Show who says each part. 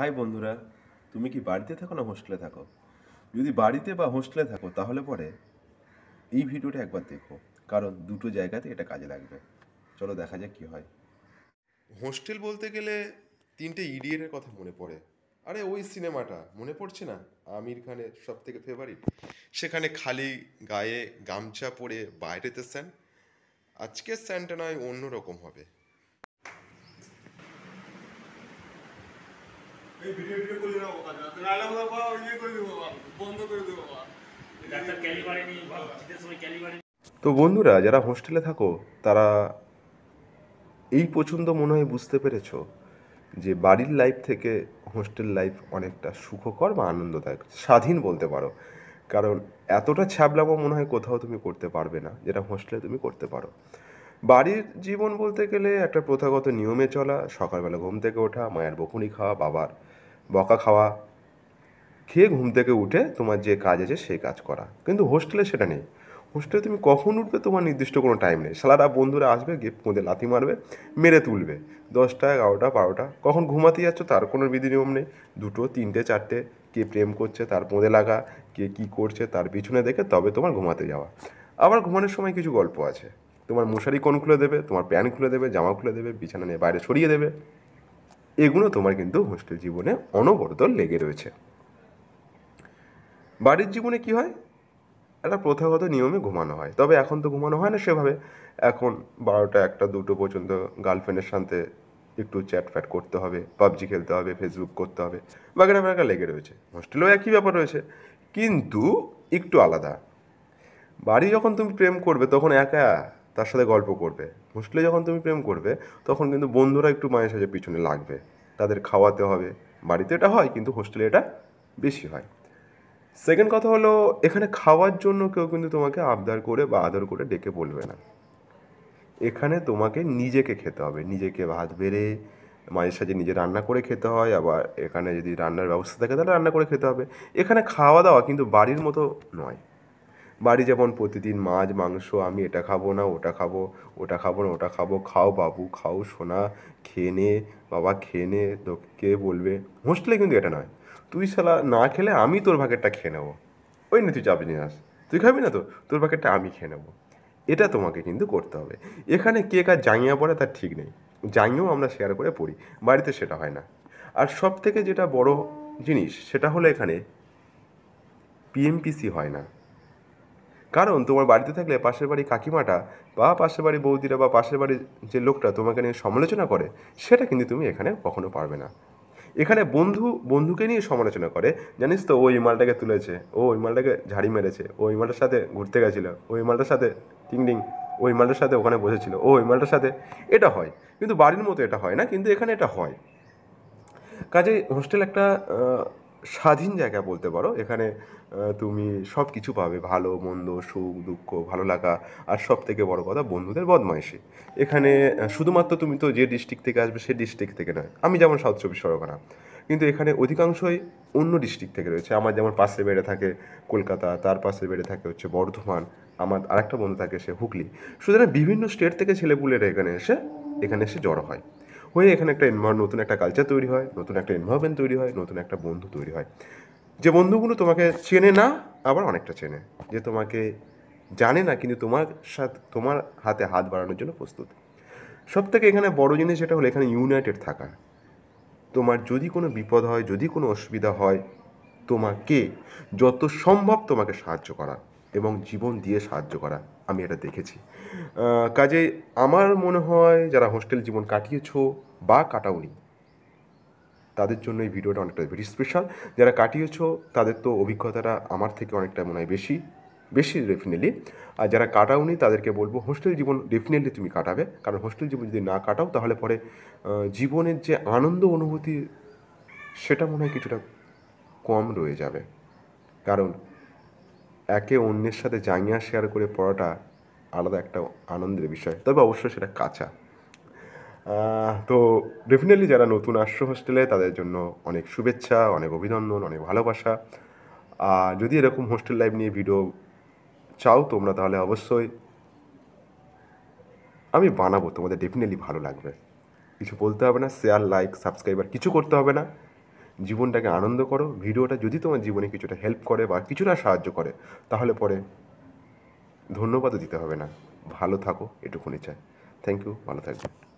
Speaker 1: high বন্ধুরা তুমি কি বাড়িতে থাকো না হোস্টেলে থাকো যদি বাড়িতে বা হোস্টেলে থাকো তাহলে পরে এই ভিডিওটা একবার দেখো কারণ দুটো জায়গাতে এটা কাজে লাগবে চলো দেখা যাক কী হয় হোস্টেল বলতে গেলে তিনটে ইডিয়েটের কথা মনে পড়ে আরে ওই সিনেমাটা মনে পড়ছে না আমির খানের সব থেকে ফেভারিট সেখানে খালি গায়ে গামছা পরে বাইরেতে স্যান আজকের স্যানটা নয় অন্যরকম হবে ইয়ে তো বন্ধুরা যারা হোস্টেলে থাকো তারা এই পছন্দ মনে হয় বুঝতে পেরেছ যে বাড়ির লাইফ থেকে হোস্টেল লাইফ অনেকটা সুখকর বা আনন্দদায়ক স্বাধীন বলতে পারো কারণ এতটা ছ্যাবলামো মনে হয় কোথাও তুমি করতে পারবে না যেটা হোস্টেলে তুমি করতে পারো বাড়ির জীবন বলতে গেলে একটা প্রথাগত নিয়মে চলা সকালবেলা ঘুম থেকে ওঠা মায়ের বকুনি খাওয়া বাবার বকা খাওয়া খেয়ে ঘুম থেকে উঠে তোমার যে কাজ আছে সেই কাজ করা কিন্তু হোস্টেলে সেটা নেই হোস্টেলে তুমি কখন উঠবে তোমার নির্দিষ্ট কোনো টাইম নেই সালারা বন্ধুরা আসবে গিয়ে মধ্যে লাথি মারবে মেরে তুলবে দশটা এগারোটা বারোটা কখন ঘুমাতে যাচ্ছ তার কোনো বিধি নিয়ম নেই দুটো তিনটে চারটে কে প্রেম করছে তার পোঁদে লাগা কে কি করছে তার পিছনে দেখে তবে তোমার ঘুমাতে যাওয়া আবার ঘুমানোর সময় কিছু গল্প আছে তোমার মশারি কোন খুলে দেবে তোমার প্যান্ট খুলে দেবে জামা খুলে দেবে বিছানা নিয়ে বাইরে সরিয়ে দেবে এগুলো তোমার কিন্তু হোস্টেল জীবনে অনবরত লেগে রয়েছে বাড়ির জীবনে কি হয় একটা প্রথাগত নিয়মে ঘুমানো হয় তবে এখন তো ঘুমানো হয় না সেভাবে এখন বারোটা একটা দুটো পর্যন্ত গার্লফ্রেন্ডের সাথে একটু চ্যাট ফ্যাট করতে হবে পাবজি খেলতে হবে ফেসবুক করতে হবে বাগেরা বাগেরা লেগে রয়েছে হোস্টেলেও একই ব্যাপার রয়েছে কিন্তু একটু আলাদা বাড়ি যখন তুমি প্রেম করবে তখন একা তার সাথে গল্প করবে হোস্টেলে যখন তুমি প্রেম করবে তখন কিন্তু বন্ধুরা একটু মায়ের সাথে পিছনে লাগবে তাদের খাওয়াতে হবে বাড়িতে এটা হয় কিন্তু হোস্টেলে এটা বেশি হয় সেকেন্ড কথা হলো এখানে খাওয়ার জন্য কেউ কিন্তু তোমাকে আবদার করে বা আদর করে ডেকে বলবে না এখানে তোমাকে নিজেকে খেতে হবে নিজেকে ভাত বেড়ে মাঝে সাঝে নিজে রান্না করে খেতে হয় আবার এখানে যদি রান্নার ব্যবস্থা থাকে তাহলে রান্না করে খেতে হবে এখানে খাওয়া দাওয়া কিন্তু বাড়ির মতো নয় বাড়ি যেমন প্রতিদিন মাছ মাংস আমি এটা খাবো না ওটা খাবো ওটা খাবো না ওটা খাবো খাও বাবু খাও সোনা খেয়ে নে বাবা খেয়ে নে তোকে বলবে হোস্টেলে কিন্তু এটা নয় তুই শালা না খেলে আমি তোর ভাগেরটা খেয়ে নেবো ওই না তুই চাপ নিয়ে আস তুই খাবি না তো তোর ভাগেরটা আমি খেয়ে নেবো এটা তোমাকে কিন্তু করতে হবে এখানে কে কার জাঙিয়া পড়ে তার ঠিক নেই জাঙিয়েও আমরা শেয়ার করে পড়ি বাড়িতে সেটা হয় না আর সব থেকে যেটা বড় জিনিস সেটা হলো এখানে পিএমপিসি হয় না কারণ তোমার বাড়িতে থাকলে পাশের বাড়ি কাকিমাটা বা পাশের বাড়ি বৌদিরা বা পাশের বাড়ির যে লোকটা তোমাকে নিয়ে সমালোচনা করে সেটা কিন্তু তুমি এখানে কখনো পারবে না এখানে বন্ধু বন্ধুকে নিয়ে সমালোচনা করে জানিস তো ওই মালটাকে তুলেছে ও ওই মালটাকে ঝাড়ি মেরেছে ও ওই মালটার সাথে ঘুরতে গেছিলো ওই মালটার সাথে টিং ডিং ওই মালটার সাথে ওখানে বসেছিল ও ওই মালটার সাথে এটা হয় কিন্তু বাড়ির মতো এটা হয় না কিন্তু এখানে এটা হয় কাজে হোস্টেল একটা স্বাধীন জায়গা বলতে পারো এখানে তুমি সব কিছু পাবে ভালো মন্দ সুখ দুঃখ ভালো লাগা আর সব থেকে বড় কথা বন্ধুদের বদমাইশি এখানে শুধুমাত্র তুমি তো যে ডিস্ট্রিক্ট থেকে আসবে সে ডিস্ট্রিক্ট থেকে নয় আমি যেমন সাউথ চব্বিশ পরগনা কিন্তু এখানে অধিকাংশই অন্য ডিস্ট্রিক্ট থেকে রয়েছে আমার যেমন পাশে বেড়ে থাকে কলকাতা তার পাশে বেড়ে থাকে হচ্ছে বর্ধমান আমার আরেকটা বন্ধু থাকে সে হুগলি সুতরাং বিভিন্ন স্টেট থেকে ছেলেপুলেরা এখানে এসে এখানে এসে জড়ো হয় হয়ে এখানে একটা এনভার নতুন একটা কালচার তৈরি হয় নতুন একটা এনভায়রনমেন্ট তৈরি হয় নতুন একটা বন্ধু তৈরি হয় যে বন্ধুগুলো তোমাকে চেনে না আবার অনেকটা চেনে যে তোমাকে জানে না কিন্তু তোমার সাথে তোমার হাতে হাত বাড়ানোর জন্য প্রস্তুত সব থেকে এখানে বড় জিনিস সেটা হলো এখানে ইউনাইটেড থাকা তোমার যদি কোনো বিপদ হয় যদি কোনো অসুবিধা হয় তোমাকে যত সম্ভব তোমাকে সাহায্য করা এবং জীবন দিয়ে সাহায্য করা আমি এটা দেখেছি কাজে আমার মনে হয় যারা হোস্টেল জীবন কাটিয়েছ বা কাটাওনি তাদের জন্য এই ভিডিওটা অনেকটা ভেরি স্পেশাল যারা কাটিয়েছ তাদের তো অভিজ্ঞতাটা আমার থেকে অনেকটা মনে হয় বেশি বেশি ডেফিনেটলি আর যারা কাটাওনি তাদেরকে বলবো হোস্টেল জীবন ডেফিনেটলি তুমি কাটাবে কারণ হোস্টেল জীবন যদি না কাটাও তাহলে পরে জীবনের যে আনন্দ অনুভূতি সেটা মনে হয় কিছুটা কম রয়ে যাবে কারণ একে অন্যের সাথে জাঙ্গিয়া শেয়ার করে পড়াটা আলাদা একটা আনন্দের বিষয় তবে অবশ্যই সেটা কাঁচা তো ডেফিনেটলি যারা নতুন আশ্রয় হোস্টেলে তাদের জন্য অনেক শুভেচ্ছা অনেক অভিনন্দন অনেক ভালোবাসা আর যদি এরকম হোস্টেল লাইফ নিয়ে ভিডিও চাও তোমরা তাহলে অবশ্যই আমি বানাবো তোমাদের ডেফিনেটলি ভালো লাগবে কিছু বলতে হবে না শেয়ার লাইক সাবস্ক্রাইবার কিছু করতে হবে না জীবনটাকে আনন্দ করো ভিডিওটা যদি তোমার জীবনে কিছুটা হেল্প করে বা কিছুটা সাহায্য করে তাহলে পরে ধন্যবাদও দিতে হবে না ভালো থাকো এটুকুনি চাই থ্যাংক ইউ ভালো থাকবে